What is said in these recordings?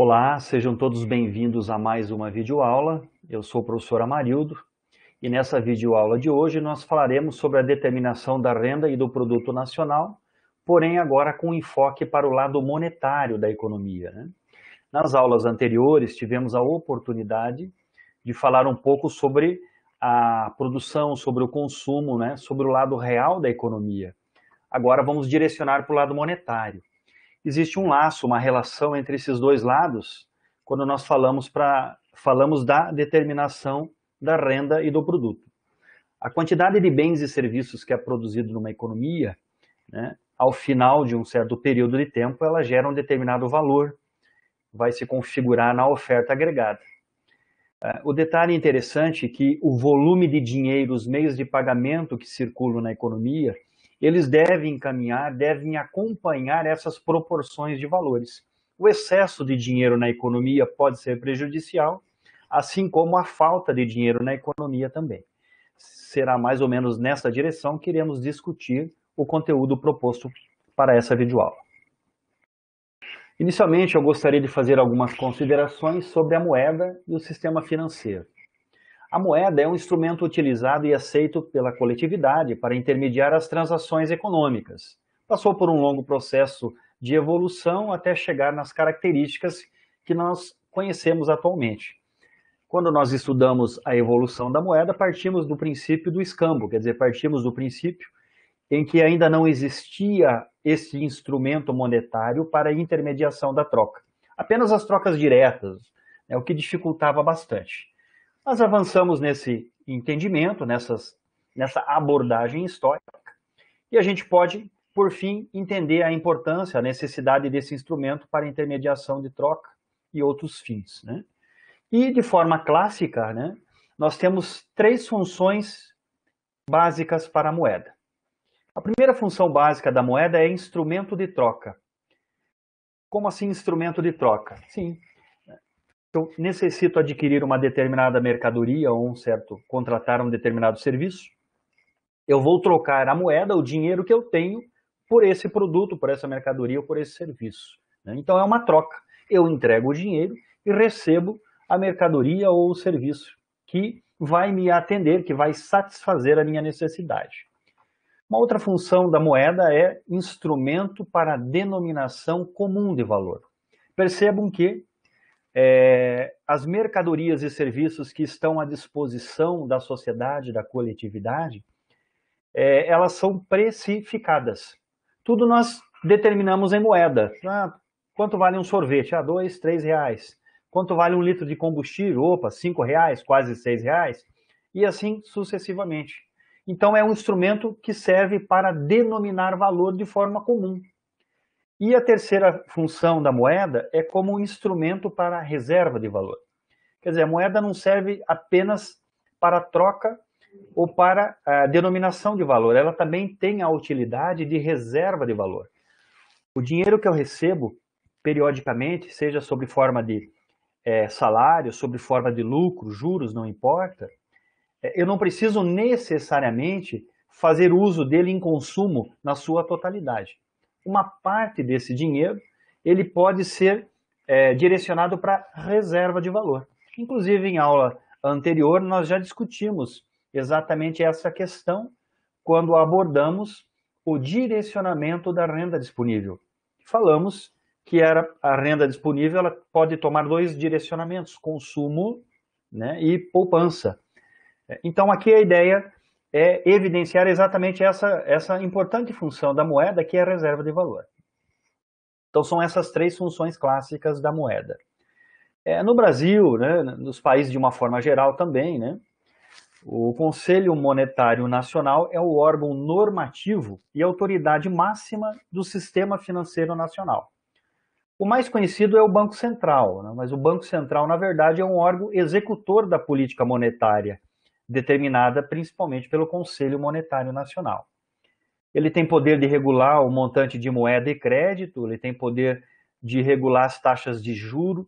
Olá, sejam todos bem-vindos a mais uma videoaula. Eu sou o professor Amarildo e nessa videoaula de hoje nós falaremos sobre a determinação da renda e do produto nacional, porém agora com enfoque para o lado monetário da economia. Né? Nas aulas anteriores tivemos a oportunidade de falar um pouco sobre a produção, sobre o consumo, né? sobre o lado real da economia. Agora vamos direcionar para o lado monetário existe um laço, uma relação entre esses dois lados quando nós falamos, para falamos da determinação da renda e do produto. A quantidade de bens e serviços que é produzido numa economia, né, ao final de um certo período de tempo, ela gera um determinado valor, vai se configurar na oferta agregada. É, o detalhe interessante é que o volume de dinheiro, os meios de pagamento que circulam na economia, eles devem encaminhar, devem acompanhar essas proporções de valores. O excesso de dinheiro na economia pode ser prejudicial, assim como a falta de dinheiro na economia também. Será mais ou menos nessa direção que iremos discutir o conteúdo proposto para essa videoaula. Inicialmente, eu gostaria de fazer algumas considerações sobre a moeda e o sistema financeiro. A moeda é um instrumento utilizado e aceito pela coletividade para intermediar as transações econômicas. Passou por um longo processo de evolução até chegar nas características que nós conhecemos atualmente. Quando nós estudamos a evolução da moeda, partimos do princípio do escambo, quer dizer, partimos do princípio em que ainda não existia esse instrumento monetário para intermediação da troca. Apenas as trocas diretas, né, o que dificultava bastante. Nós avançamos nesse entendimento, nessas, nessa abordagem histórica, e a gente pode, por fim, entender a importância, a necessidade desse instrumento para intermediação de troca e outros fins. Né? E, de forma clássica, né, nós temos três funções básicas para a moeda. A primeira função básica da moeda é instrumento de troca. Como assim instrumento de troca? Sim, eu então, necessito adquirir uma determinada mercadoria ou um certo contratar um determinado serviço, eu vou trocar a moeda, o dinheiro que eu tenho, por esse produto, por essa mercadoria ou por esse serviço. Né? Então é uma troca. Eu entrego o dinheiro e recebo a mercadoria ou o serviço que vai me atender, que vai satisfazer a minha necessidade. Uma outra função da moeda é instrumento para denominação comum de valor. Percebam que é, as mercadorias e serviços que estão à disposição da sociedade, da coletividade, é, elas são precificadas. Tudo nós determinamos em moeda. Ah, quanto vale um sorvete? Ah, dois, três reais. Quanto vale um litro de combustível? Opa, cinco reais, quase seis reais. E assim sucessivamente. Então é um instrumento que serve para denominar valor de forma comum. E a terceira função da moeda é como instrumento para reserva de valor. Quer dizer, a moeda não serve apenas para troca ou para a eh, denominação de valor, ela também tem a utilidade de reserva de valor. O dinheiro que eu recebo periodicamente, seja sob forma de é, salário, sob forma de lucro, juros, não importa, eh, eu não preciso necessariamente fazer uso dele em consumo na sua totalidade uma parte desse dinheiro ele pode ser é, direcionado para reserva de valor. Inclusive, em aula anterior, nós já discutimos exatamente essa questão quando abordamos o direcionamento da renda disponível. Falamos que era a renda disponível ela pode tomar dois direcionamentos: consumo né, e poupança. Então, aqui a ideia é evidenciar exatamente essa, essa importante função da moeda, que é a reserva de valor. Então, são essas três funções clássicas da moeda. É, no Brasil, né, nos países de uma forma geral também, né, o Conselho Monetário Nacional é o órgão normativo e autoridade máxima do sistema financeiro nacional. O mais conhecido é o Banco Central, né? mas o Banco Central, na verdade, é um órgão executor da política monetária determinada principalmente pelo Conselho Monetário Nacional. Ele tem poder de regular o montante de moeda e crédito, ele tem poder de regular as taxas de juro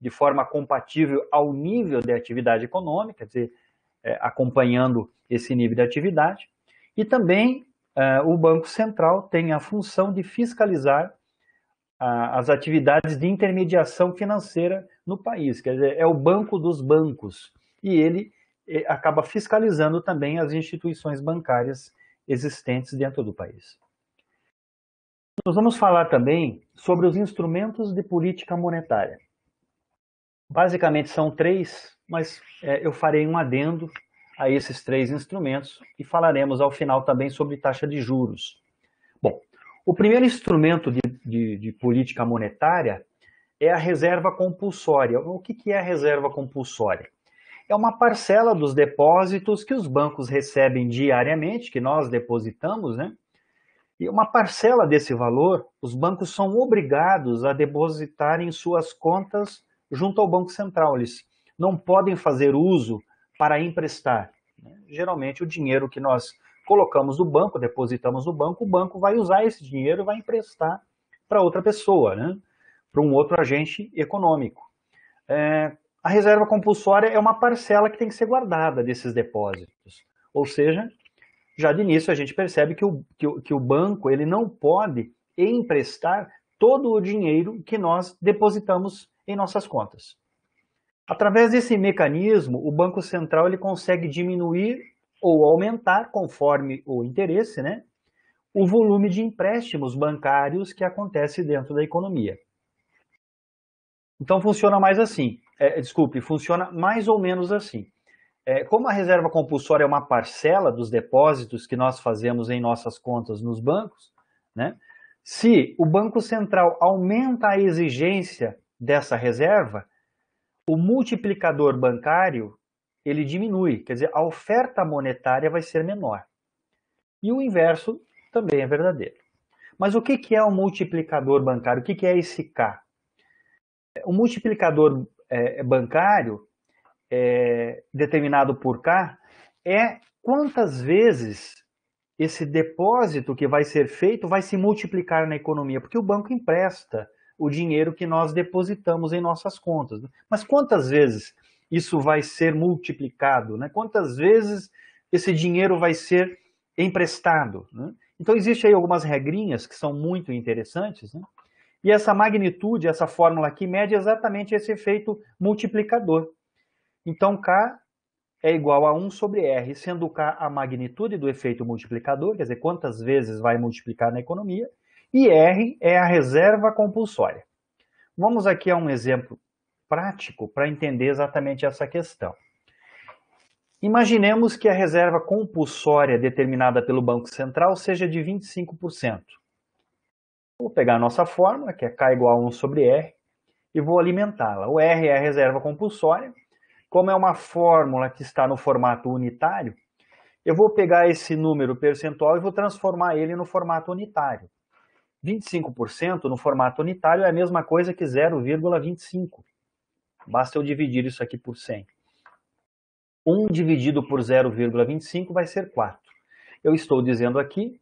de forma compatível ao nível de atividade econômica, quer dizer, é, acompanhando esse nível de atividade. E também é, o Banco Central tem a função de fiscalizar a, as atividades de intermediação financeira no país, quer dizer, é o banco dos bancos. E ele acaba fiscalizando também as instituições bancárias existentes dentro do país. Nós vamos falar também sobre os instrumentos de política monetária. Basicamente são três, mas é, eu farei um adendo a esses três instrumentos e falaremos ao final também sobre taxa de juros. Bom, o primeiro instrumento de, de, de política monetária é a reserva compulsória. O que, que é a reserva compulsória? é uma parcela dos depósitos que os bancos recebem diariamente, que nós depositamos, né? E uma parcela desse valor, os bancos são obrigados a depositar em suas contas junto ao Banco Central. Eles não podem fazer uso para emprestar. Né? Geralmente, o dinheiro que nós colocamos no banco, depositamos no banco, o banco vai usar esse dinheiro e vai emprestar para outra pessoa, né? para um outro agente econômico. É, a reserva compulsória é uma parcela que tem que ser guardada desses depósitos. Ou seja, já de início a gente percebe que o, que o, que o banco ele não pode emprestar todo o dinheiro que nós depositamos em nossas contas. Através desse mecanismo, o Banco Central ele consegue diminuir ou aumentar, conforme o interesse, né, o volume de empréstimos bancários que acontece dentro da economia. Então funciona mais assim é, desculpe, funciona mais ou menos assim. É, como a reserva compulsória é uma parcela dos depósitos que nós fazemos em nossas contas nos bancos, né? se o Banco Central aumenta a exigência dessa reserva, o multiplicador bancário ele diminui, quer dizer, a oferta monetária vai ser menor. E o inverso também é verdadeiro. Mas o que é o multiplicador bancário? O que é esse K? É, o multiplicador é, é, bancário, é, determinado por cá, é quantas vezes esse depósito que vai ser feito vai se multiplicar na economia, porque o banco empresta o dinheiro que nós depositamos em nossas contas. Né? Mas quantas vezes isso vai ser multiplicado? Né? Quantas vezes esse dinheiro vai ser emprestado? Né? Então, existem aí algumas regrinhas que são muito interessantes, né? E essa magnitude, essa fórmula aqui, mede exatamente esse efeito multiplicador. Então, K é igual a 1 sobre R, sendo K a magnitude do efeito multiplicador, quer dizer, quantas vezes vai multiplicar na economia, e R é a reserva compulsória. Vamos aqui a um exemplo prático para entender exatamente essa questão. Imaginemos que a reserva compulsória determinada pelo Banco Central seja de 25%. Vou pegar a nossa fórmula, que é K igual a 1 sobre R, e vou alimentá-la. O R é a reserva compulsória. Como é uma fórmula que está no formato unitário, eu vou pegar esse número percentual e vou transformar ele no formato unitário. 25% no formato unitário é a mesma coisa que 0,25. Basta eu dividir isso aqui por 100. 1 dividido por 0,25 vai ser 4. Eu estou dizendo aqui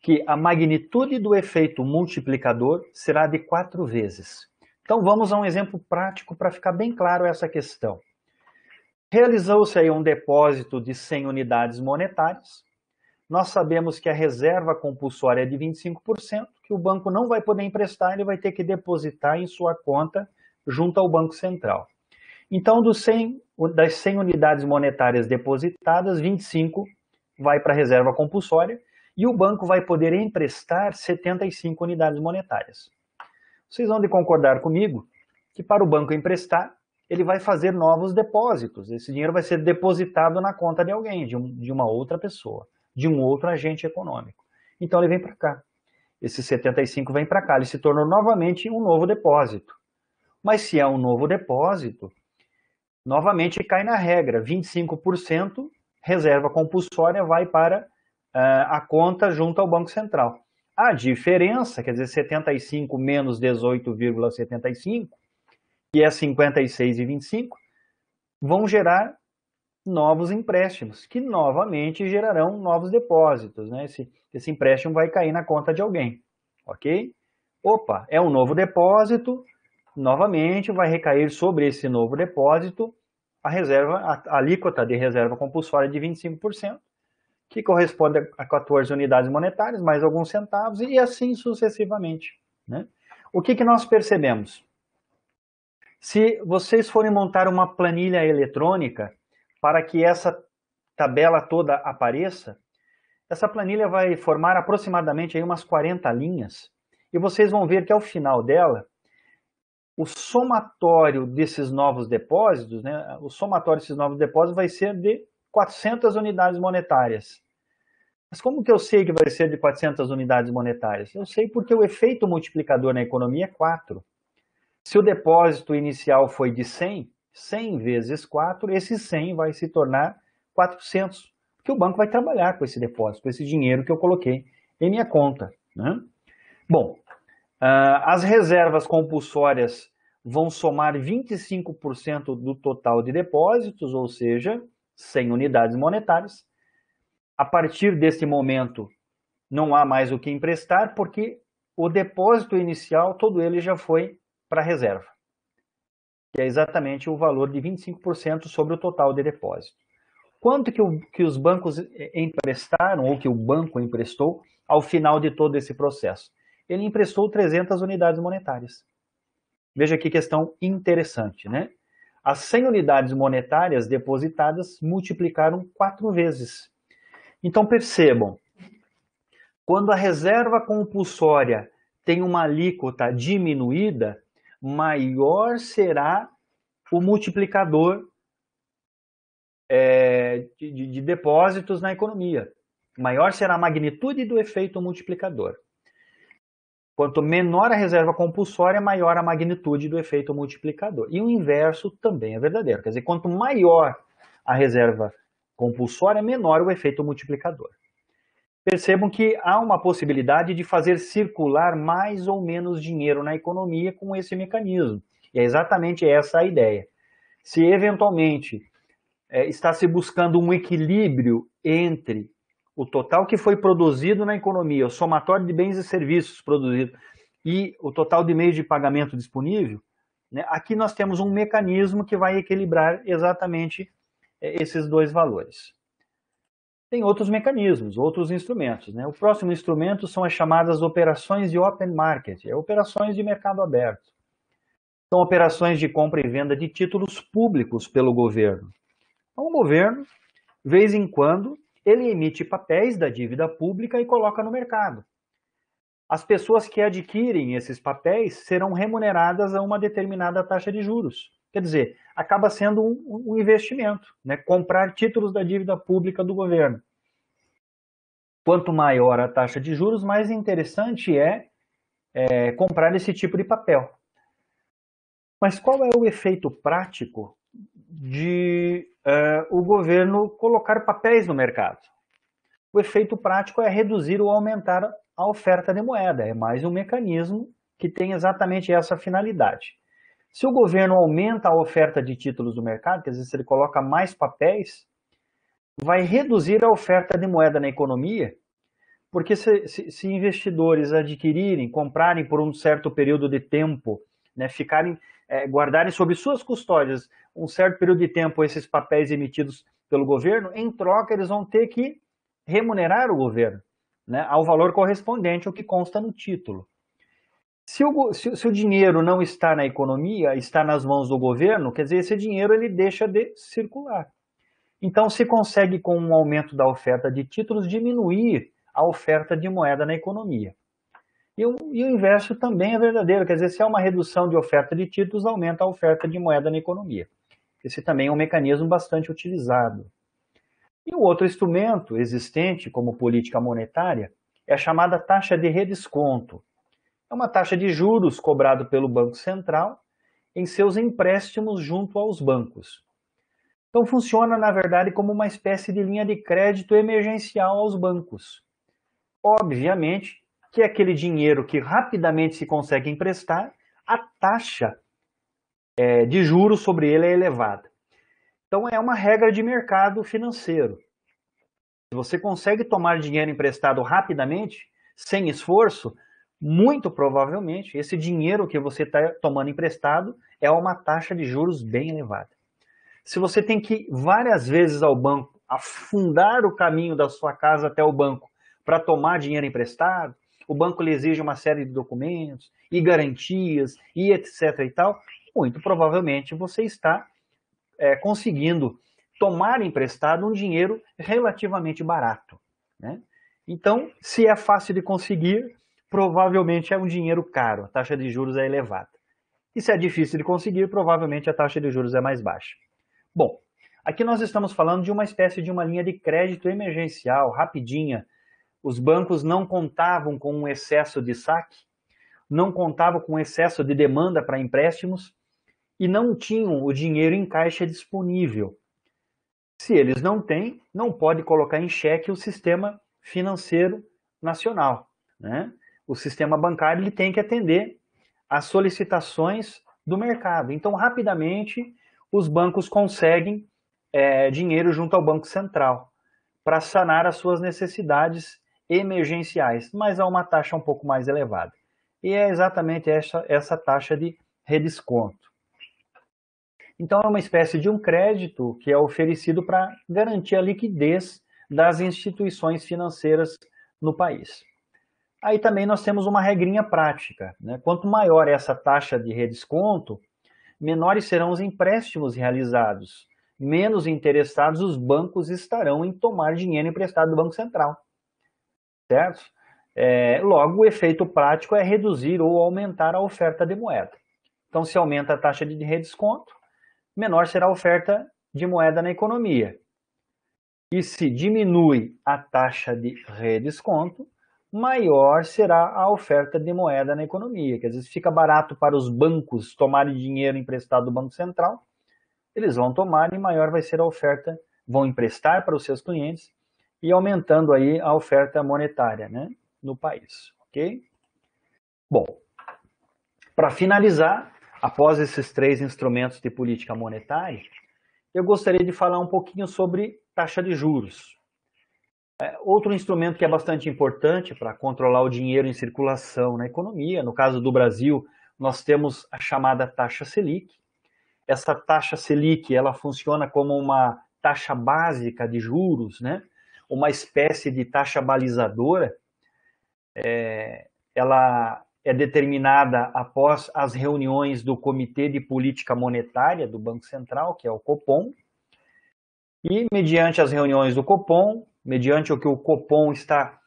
que a magnitude do efeito multiplicador será de quatro vezes. Então vamos a um exemplo prático para ficar bem claro essa questão. Realizou-se aí um depósito de 100 unidades monetárias. Nós sabemos que a reserva compulsória é de 25%, que o banco não vai poder emprestar, ele vai ter que depositar em sua conta junto ao Banco Central. Então, 100, das 100 unidades monetárias depositadas, 25 vai para a reserva compulsória e o banco vai poder emprestar 75 unidades monetárias. Vocês vão de concordar comigo que para o banco emprestar, ele vai fazer novos depósitos. Esse dinheiro vai ser depositado na conta de alguém, de, um, de uma outra pessoa, de um outro agente econômico. Então ele vem para cá. Esse 75 vem para cá, ele se tornou novamente um novo depósito. Mas se é um novo depósito, novamente cai na regra: 25% reserva compulsória vai para eh, a conta junto ao Banco Central. A diferença, quer dizer, 75 menos 18,75, que é 56,25, vão gerar novos empréstimos, que novamente gerarão novos depósitos. Né? Esse, esse empréstimo vai cair na conta de alguém, ok? Opa, é um novo depósito, novamente vai recair sobre esse novo depósito a reserva, a, a alíquota de reserva compulsória de 25%, que corresponde a 14 unidades monetárias, mais alguns centavos, e assim sucessivamente. Né? O que, que nós percebemos? Se vocês forem montar uma planilha eletrônica para que essa tabela toda apareça, essa planilha vai formar aproximadamente aí umas 40 linhas, e vocês vão ver que ao final dela, o somatório desses novos depósitos, né, o somatório desses novos depósitos vai ser de 400 unidades monetárias. Mas como que eu sei que vai ser de 400 unidades monetárias? Eu sei porque o efeito multiplicador na economia é 4. Se o depósito inicial foi de 100, 100 vezes 4, esse 100 vai se tornar 400, porque o banco vai trabalhar com esse depósito, com esse dinheiro que eu coloquei em minha conta. Né? Bom, ah, as reservas compulsórias vão somar 25% do total de depósitos, ou seja, 100 unidades monetárias. A partir desse momento, não há mais o que emprestar, porque o depósito inicial, todo ele já foi para reserva, que é exatamente o valor de 25% sobre o total de depósito. Quanto que, o, que os bancos emprestaram, ou que o banco emprestou, ao final de todo esse processo? Ele emprestou 300 unidades monetárias. Veja que questão interessante, né? As 100 unidades monetárias depositadas multiplicaram quatro vezes. Então percebam, quando a reserva compulsória tem uma alíquota diminuída, maior será o multiplicador é, de, de depósitos na economia. Maior será a magnitude do efeito multiplicador. Quanto menor a reserva compulsória, maior a magnitude do efeito multiplicador. E o inverso também é verdadeiro. Quer dizer, quanto maior a reserva compulsória, menor o efeito multiplicador. Percebam que há uma possibilidade de fazer circular mais ou menos dinheiro na economia com esse mecanismo. E é exatamente essa a ideia. Se eventualmente é, está se buscando um equilíbrio entre o total que foi produzido na economia, o somatório de bens e serviços produzidos e o total de meios de pagamento disponível, né, aqui nós temos um mecanismo que vai equilibrar exatamente eh, esses dois valores. Tem outros mecanismos, outros instrumentos. Né? O próximo instrumento são as chamadas operações de open market, é operações de mercado aberto. São operações de compra e venda de títulos públicos pelo governo. Então, o governo, vez em quando, ele emite papéis da dívida pública e coloca no mercado. As pessoas que adquirem esses papéis serão remuneradas a uma determinada taxa de juros. Quer dizer, acaba sendo um, um investimento, né? comprar títulos da dívida pública do governo. Quanto maior a taxa de juros, mais interessante é, é comprar esse tipo de papel. Mas qual é o efeito prático de é, o governo colocar papéis no mercado. O efeito prático é reduzir ou aumentar a oferta de moeda, é mais um mecanismo que tem exatamente essa finalidade. Se o governo aumenta a oferta de títulos do mercado, quer dizer, se ele coloca mais papéis, vai reduzir a oferta de moeda na economia, porque se, se, se investidores adquirirem, comprarem por um certo período de tempo, né, ficarem é, guardarem sob suas custódias um certo período de tempo esses papéis emitidos pelo governo, em troca eles vão ter que remunerar o governo né, ao valor correspondente ao que consta no título. Se o, se, se o, dinheiro não está na economia, está nas mãos do governo, quer dizer, esse dinheiro ele deixa de circular. Então, se consegue, com um aumento da oferta de títulos, diminuir a oferta de moeda na economia. E o, e o inverso também é verdadeiro, quer dizer, se há uma redução de oferta de títulos, aumenta a oferta de moeda na economia. Esse também é um mecanismo bastante utilizado. E o outro instrumento existente como política monetária é a chamada taxa de redesconto. É uma taxa de juros cobrado pelo Banco Central em seus empréstimos junto aos bancos. Então funciona, na verdade, como uma espécie de linha de crédito emergencial aos bancos. Obviamente, que é aquele dinheiro que rapidamente se consegue emprestar, a taxa é, de juros sobre ele é elevada. Então é uma regra de mercado financeiro. Se você consegue tomar dinheiro emprestado rapidamente, sem esforço, muito provavelmente esse dinheiro que você está tomando emprestado é uma taxa de juros bem elevada. Se você tem que ir várias vezes ao banco, afundar o caminho da sua casa até o banco para tomar dinheiro emprestado, o banco lhe exige uma série de documentos e garantias e etc e tal, muito provavelmente você está é, conseguindo tomar emprestado um dinheiro relativamente barato. Né? Então, se é fácil de conseguir, provavelmente é um dinheiro caro, a taxa de juros é elevada. E se é difícil de conseguir, provavelmente a taxa de juros é mais baixa. Bom, aqui nós estamos falando de uma espécie de uma linha de crédito emergencial, rapidinha, os bancos não contavam com um excesso de saque, não contavam com excesso de demanda para empréstimos e não tinham o dinheiro em caixa disponível. Se eles não têm, não pode colocar em xeque o sistema financeiro nacional. Né? O sistema bancário ele tem que atender às solicitações do mercado. Então, rapidamente, os bancos conseguem é, dinheiro junto ao Banco Central para sanar as suas necessidades emergenciais, mas a uma taxa um pouco mais elevada. E é exatamente essa, essa taxa de redesconto. Então, é uma espécie de um crédito que é oferecido para garantir a liquidez das instituições financeiras no país. Aí também nós temos uma regrinha prática. Né? Quanto maior essa taxa de redesconto, menores serão os empréstimos realizados, menos interessados os bancos estarão em tomar dinheiro emprestado do Banco Central certo? É, logo, o efeito prático é reduzir ou aumentar a oferta de moeda. Então, se aumenta a taxa de redesconto, menor será a oferta de moeda na economia. E se diminui a taxa de redesconto, maior será a oferta de moeda na economia. Quer dizer, se fica barato para os bancos tomarem dinheiro emprestado do Banco Central, eles vão tomar e maior vai ser a oferta, vão emprestar para os seus clientes e aumentando aí a oferta monetária né, no país. Ok? Bom, para finalizar, após esses três instrumentos de política monetária, eu gostaria de falar um pouquinho sobre taxa de juros. É, outro instrumento que é bastante importante para controlar o dinheiro em circulação na economia, no caso do Brasil, nós temos a chamada taxa Selic. Essa taxa Selic, ela funciona como uma taxa básica de juros, né? uma espécie de taxa balizadora, é, ela é determinada após as reuniões do Comitê de Política Monetária do Banco Central, que é o COPOM, e mediante as reuniões do COPOM, mediante o que o COPOM está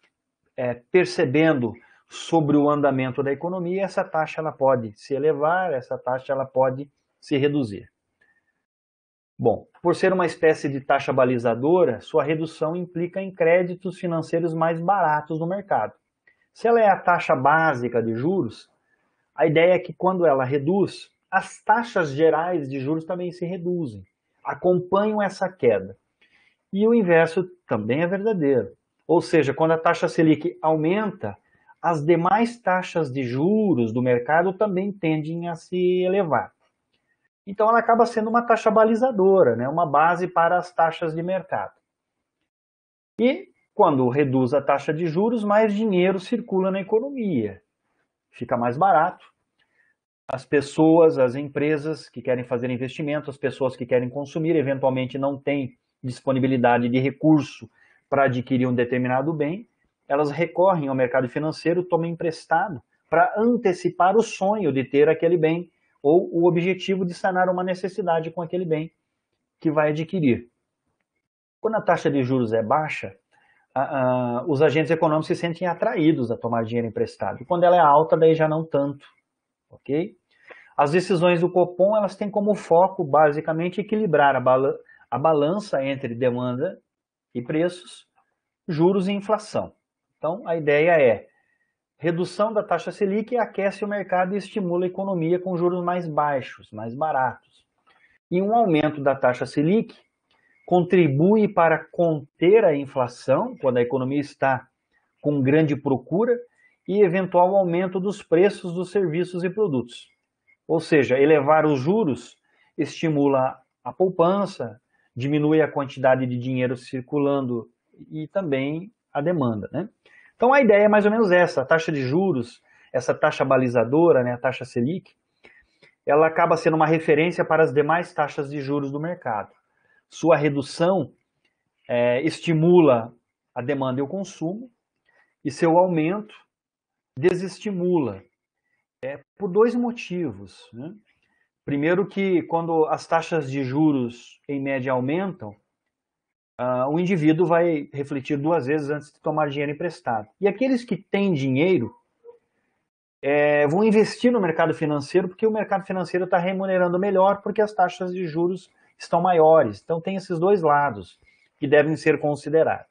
é, percebendo sobre o andamento da economia, essa taxa ela pode se elevar, essa taxa ela pode se reduzir. Bom, por ser uma espécie de taxa balizadora, sua redução implica em créditos financeiros mais baratos no mercado. Se ela é a taxa básica de juros, a ideia é que quando ela reduz, as taxas gerais de juros também se reduzem, acompanham essa queda. E o inverso também é verdadeiro. Ou seja, quando a taxa Selic aumenta, as demais taxas de juros do mercado também tendem a se elevar. Então ela acaba sendo uma taxa balizadora, né? uma base para as taxas de mercado. E quando reduz a taxa de juros, mais dinheiro circula na economia. Fica mais barato. As pessoas, as empresas que querem fazer investimento, as pessoas que querem consumir, eventualmente não têm disponibilidade de recurso para adquirir um determinado bem, elas recorrem ao mercado financeiro, tomam emprestado para antecipar o sonho de ter aquele bem ou o objetivo de sanar uma necessidade com aquele bem que vai adquirir. Quando a taxa de juros é baixa, a, a, os agentes econômicos se sentem atraídos a tomar dinheiro emprestado. Quando ela é alta, daí já não tanto, ok? As decisões do Copom elas têm como foco basicamente equilibrar a, bala, a balança entre demanda e preços, juros e inflação. Então a ideia é Redução da taxa Selic aquece o mercado e estimula a economia com juros mais baixos, mais baratos. E um aumento da taxa Selic contribui para conter a inflação, quando a economia está com grande procura, e eventual aumento dos preços dos serviços e produtos. Ou seja, elevar os juros estimula a poupança, diminui a quantidade de dinheiro circulando e também a demanda. Né? Então a ideia é mais ou menos essa, a taxa de juros, essa taxa balizadora, né, a taxa Selic, ela acaba sendo uma referência para as demais taxas de juros do mercado. Sua redução é, estimula a demanda e o consumo, e seu aumento desestimula. É, por dois motivos. Né? Primeiro que quando as taxas de juros em média aumentam, Uh, o indivíduo vai refletir duas vezes antes de tomar dinheiro emprestado. E aqueles que têm dinheiro é, vão investir no mercado financeiro porque o mercado financeiro está remunerando melhor porque as taxas de juros estão maiores. Então tem esses dois lados que devem ser considerados.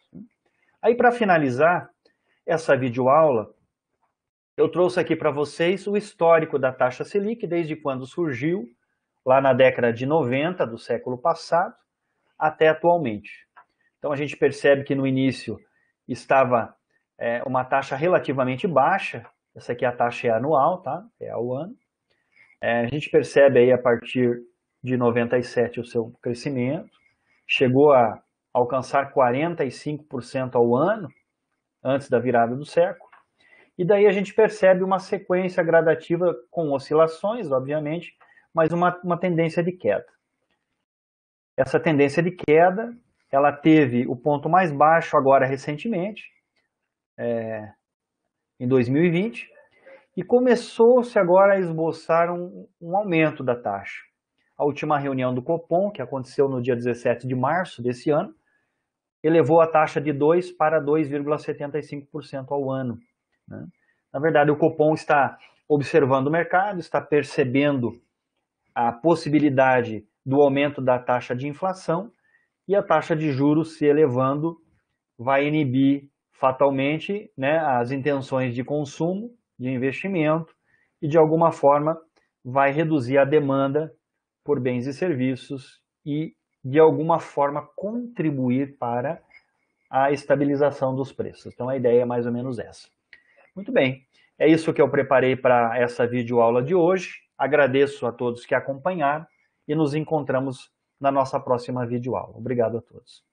Aí para finalizar essa videoaula, eu trouxe aqui para vocês o histórico da taxa Selic desde quando surgiu, lá na década de 90 do século passado, até atualmente. Então a gente percebe que no início estava é, uma taxa relativamente baixa, essa aqui é a taxa é anual, tá? É ao ano. É, a gente percebe aí a partir de 97 o seu crescimento, chegou a alcançar 45% ao ano, antes da virada do século. E daí a gente percebe uma sequência gradativa com oscilações, obviamente, mas uma, uma tendência de queda. Essa tendência de queda ela teve o ponto mais baixo agora recentemente, é, em 2020, e começou-se agora a esboçar um, um aumento da taxa. A última reunião do Copom, que aconteceu no dia 17 de março desse ano, elevou a taxa de 2 para 2,75% ao ano. Né? Na verdade, o Copom está observando o mercado, está percebendo a possibilidade do aumento da taxa de inflação e a taxa de juros se elevando vai inibir fatalmente né, as intenções de consumo, de investimento e de alguma forma vai reduzir a demanda por bens e serviços e de alguma forma contribuir para a estabilização dos preços. Então a ideia é mais ou menos essa. Muito bem, é isso que eu preparei para essa videoaula de hoje. Agradeço a todos que acompanharam e nos encontramos na nossa próxima videoaula. Obrigado a todos.